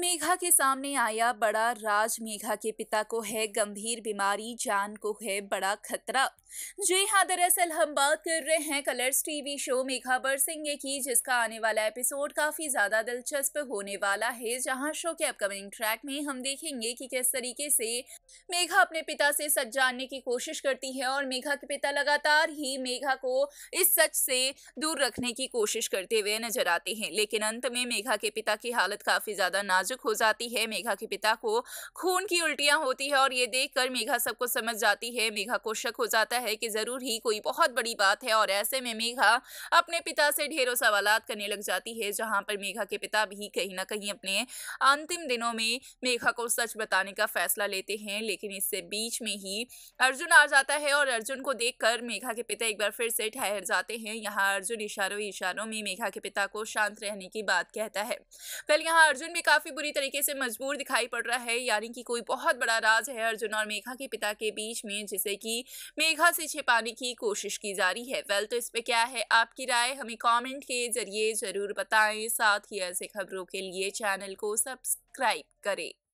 मेघा के सामने आया बड़ा राज मेघा के पिता को है गंभीर बीमारी जान को है बड़ा खतरा जी हाँ दरअसल हम बात कर रहे हैं colors TV show Megha Barsenge की जिसका आने वाला एपिसोड काफ़ी ज़्यादा दिलचस्प होने वाला है जहां शो के अपकमिंग ट्रैक में हम देखेंगे कि किस तरीके से मेघा अपने पिता से सच जानने की कोशिश करती है और मेघा के पिता लगातार ही मेघा को इस सच से दूर रखने की कोशिश करते हुए नजर आते हैं लेकिन अंत में मेघा के पिता की हालत काफ़ी ज़्यादा नाज नाजुक हो जाती है मेघा के पिता को खून की उल्टियां होती है और ये देखकर मेघा सबको समझ जाती है मेघा को शक हो जाता है कि जरूर ही कोई बहुत बड़ी बात है और ऐसे में मेघा अपने पिता से ढेरों सवाल करने लग जाती है जहां पर मेघा के पिता भी कहीं ना कहीं अपने अंतिम दिनों में मेघा को सच बताने का फैसला लेते हैं लेकिन इससे बीच में ही अर्जुन आ जाता है और अर्जुन को देखकर मेघा के पिता एक बार फिर से ठहर जाते हैं यहाँ अर्जुन इशारों इशारों में मेघा के पिता को शांत रहने की बात कहता है पहले यहाँ अर्जुन भी काफी बुरी तरीके से मजबूर दिखाई पड़ रहा है यानी कि कोई बहुत बड़ा राज है अर्जुन और मेघा के पिता के बीच में जिसे कि मेघा से छिपाने की कोशिश की जा रही है वेल तो इस पर क्या है आपकी राय हमें कमेंट के जरिए ज़रूर बताएं साथ ही ऐसे खबरों के लिए चैनल को सब्सक्राइब करें